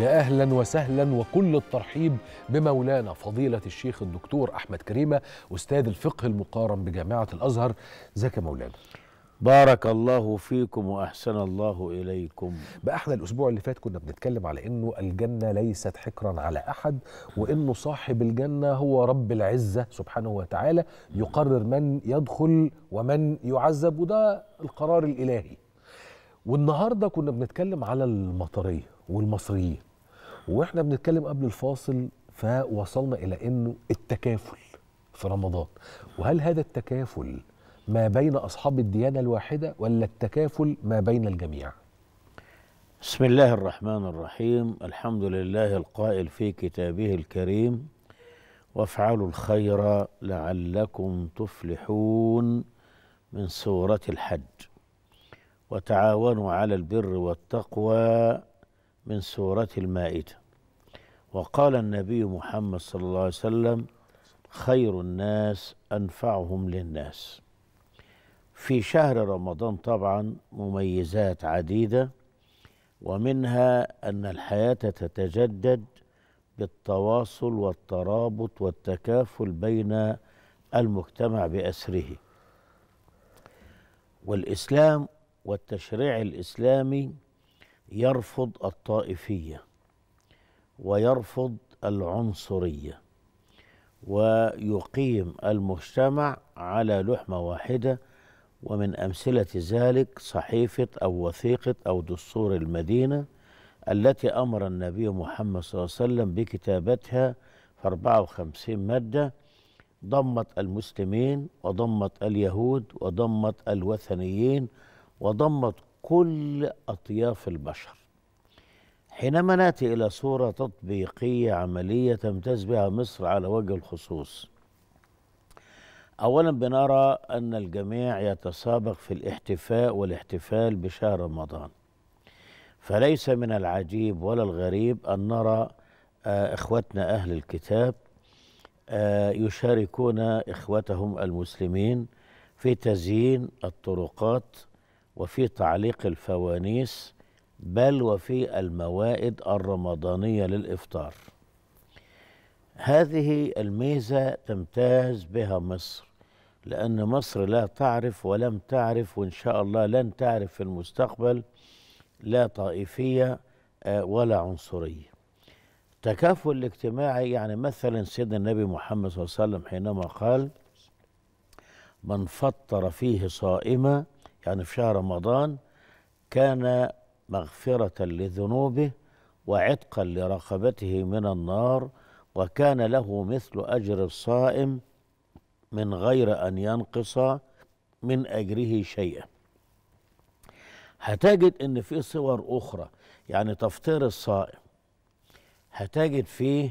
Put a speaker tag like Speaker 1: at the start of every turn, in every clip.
Speaker 1: يا اهلا وسهلا وكل الترحيب بمولانا فضيله الشيخ الدكتور احمد كريمه استاذ الفقه المقارن بجامعه الازهر ازيك يا مولانا
Speaker 2: بارك الله فيكم
Speaker 1: واحسن الله اليكم بقى احنا الاسبوع اللي فات كنا بنتكلم على انه الجنه ليست حكرا على احد وانه صاحب الجنه هو رب العزه سبحانه وتعالى يقرر من يدخل ومن يعذب وده القرار الالهي والنهارده كنا بنتكلم على المطريه والمصريين واحنا بنتكلم قبل الفاصل فوصلنا الى انه التكافل في رمضان وهل هذا التكافل ما بين اصحاب الديانه الواحده ولا التكافل ما بين الجميع
Speaker 2: بسم الله الرحمن الرحيم الحمد لله القائل في كتابه الكريم وافعلوا الخير لعلكم تفلحون من سوره الحج وتعاونوا على البر والتقوى من سورة المائدة وقال النبي محمد صلى الله عليه وسلم خير الناس أنفعهم للناس في شهر رمضان طبعا مميزات عديدة ومنها أن الحياة تتجدد بالتواصل والترابط والتكافل بين المجتمع بأسره والإسلام والتشريع الإسلامي يرفض الطائفيه ويرفض العنصريه ويقيم المجتمع على لحمه واحده ومن امثله ذلك صحيفه او وثيقه او دستور المدينه التي امر النبي محمد صلى الله عليه وسلم بكتابتها في 54 ماده ضمت المسلمين وضمت اليهود وضمت الوثنيين وضمت كل أطياف البشر حينما ناتي إلى صورة تطبيقية عملية تمتاز بها مصر على وجه الخصوص أولا بنرى أن الجميع يتسابق في الاحتفاء والاحتفال بشهر رمضان فليس من العجيب ولا الغريب أن نرى آه، إخوتنا أهل الكتاب آه، يشاركون إخوتهم المسلمين في تزيين الطرقات وفي تعليق الفوانيس بل وفي الموائد الرمضانيه للافطار هذه الميزه تمتاز بها مصر لان مصر لا تعرف ولم تعرف وان شاء الله لن تعرف في المستقبل لا طائفيه آه، ولا عنصريه التكافل الاجتماعي يعني مثلا سيدنا النبي محمد صلى الله عليه وسلم حينما قال من فطر فيه صائما يعني في شهر رمضان كان مغفرة لذنوبه وعتقا لرقبته من النار وكان له مثل أجر الصائم من غير أن ينقص من أجره شيئا هتجد ان في صور اخرى يعني تفطير الصائم هتجد فيه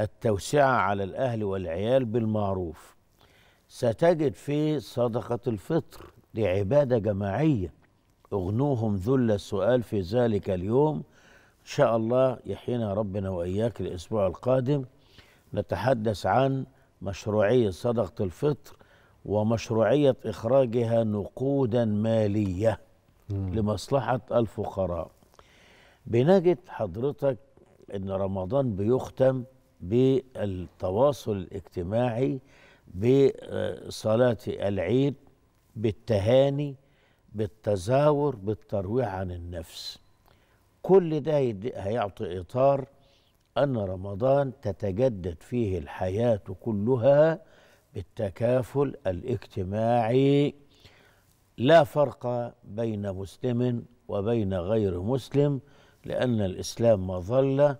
Speaker 2: التوسعه على الاهل والعيال بالمعروف ستجد فيه صدقه الفطر لعبادة جماعية اغنوهم ذل السؤال في ذلك اليوم ان شاء الله يحيينا ربنا واياك الاسبوع القادم نتحدث عن مشروعيه صدقه الفطر ومشروعيه اخراجها نقودا ماليه لمصلحه الفقراء بنجد حضرتك ان رمضان بيختم بالتواصل الاجتماعي بصلاه العيد بالتهاني بالتزاور بالترويع عن النفس كل ده هيعطي اطار ان رمضان تتجدد فيه الحياه كلها بالتكافل الاجتماعي لا فرق بين مسلم وبين غير مسلم لان الاسلام مظله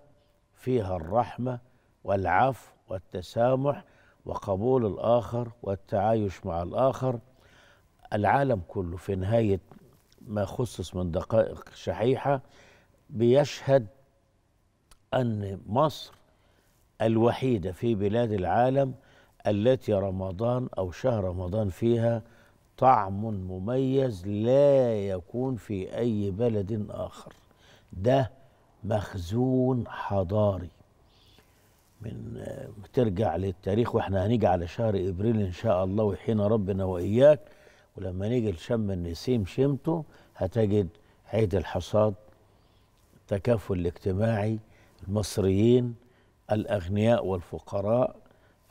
Speaker 2: فيها الرحمه والعفو والتسامح وقبول الاخر والتعايش مع الاخر العالم كله في نهاية ما خصص من دقائق شحيحة بيشهد أن مصر الوحيدة في بلاد العالم التي رمضان أو شهر رمضان فيها طعم مميز لا يكون في أي بلد آخر ده مخزون حضاري من آه، ترجع للتاريخ واحنا هنيجي على شهر ابريل ان شاء الله ويحيينا ربنا واياك ولما نيجي لشم النسيم شمته هتجد عيد الحصاد التكافل الاجتماعي المصريين الأغنياء والفقراء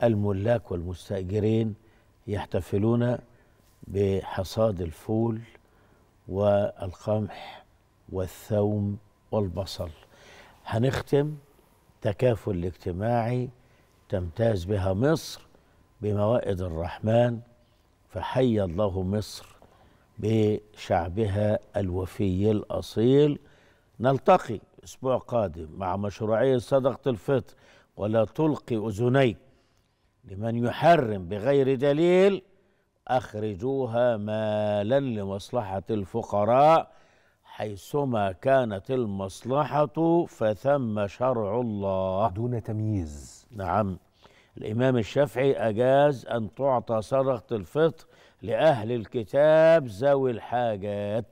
Speaker 2: الملاك والمستأجرين يحتفلون بحصاد الفول والقمح والثوم والبصل هنختم تكافل اجتماعي تمتاز بها مصر بموائد الرحمن فحي الله مصر بشعبها الوفي الأصيل نلتقي أسبوع قادم مع مشروعية صدقة الفطر ولا تلقي أذنيك لمن يحرم بغير دليل أخرجوها مالا لمصلحة الفقراء حيثما كانت المصلحة فثم شرع الله دون تمييز نعم الإمام الشافعي أجاز أن تعطى صدقة الفطر لأهل الكتاب ذوي الحاجات